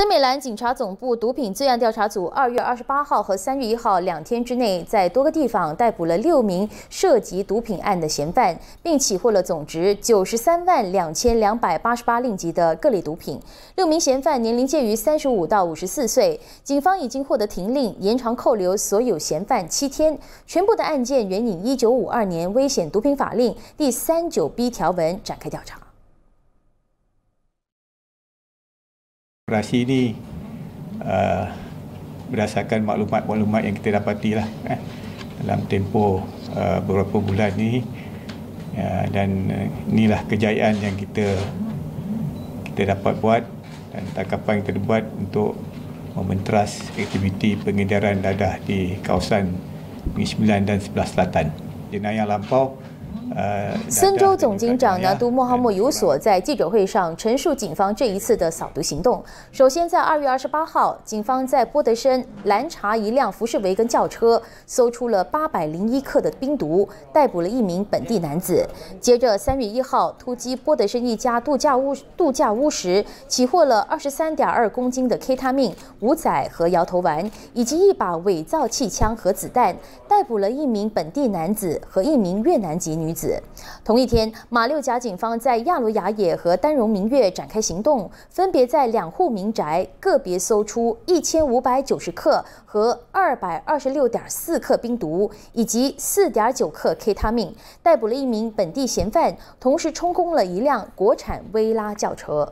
森美兰警察总部毒品罪案调查组，二月二十八号和三月一号两天之内，在多个地方逮捕了六名涉及毒品案的嫌犯，并起获了总值九十三万两千两百八十八令吉的各类毒品。六名嫌犯年龄介于三十五到五十四岁。警方已经获得停令，延长扣留所有嫌犯七天。全部的案件援引一九五二年危险毒品法令第三九 B 条文展开调查。operasi ini uh, berdasarkan maklumat-maklumat yang kita dapati lah eh, dalam tempoh uh, beberapa bulan ini uh, dan uh, inilah kejayaan yang kita kita dapat buat dan takapan yang terbuat untuk mementeras aktiviti pengedaran dadah di kawasan sembilan dan sebelah selatan. Jenayah lampau 森州总警长呢，都莫罕莫有所在记者会上陈述，警方这一次的扫毒行动，首先在二月二十八号，警方在波德申拦查一辆福士维根轿车，搜出了八百零一克的冰毒，逮捕了一名本地男子。接着三月一号突击波德申一家度假屋度假屋时，起获了二十三点二公斤的 K 他命、五仔和摇头丸，以及一把伪造气枪和子弹，逮捕了一名本地男子和一名越南籍女子。同一天，马六甲警方在亚罗雅也和丹绒明月展开行动，分别在两户民宅个别搜出一千五百九十克和二百二十六点四克冰毒，以及四点九克 K 他命，逮捕了一名本地嫌犯，同时充公了一辆国产威拉轿车。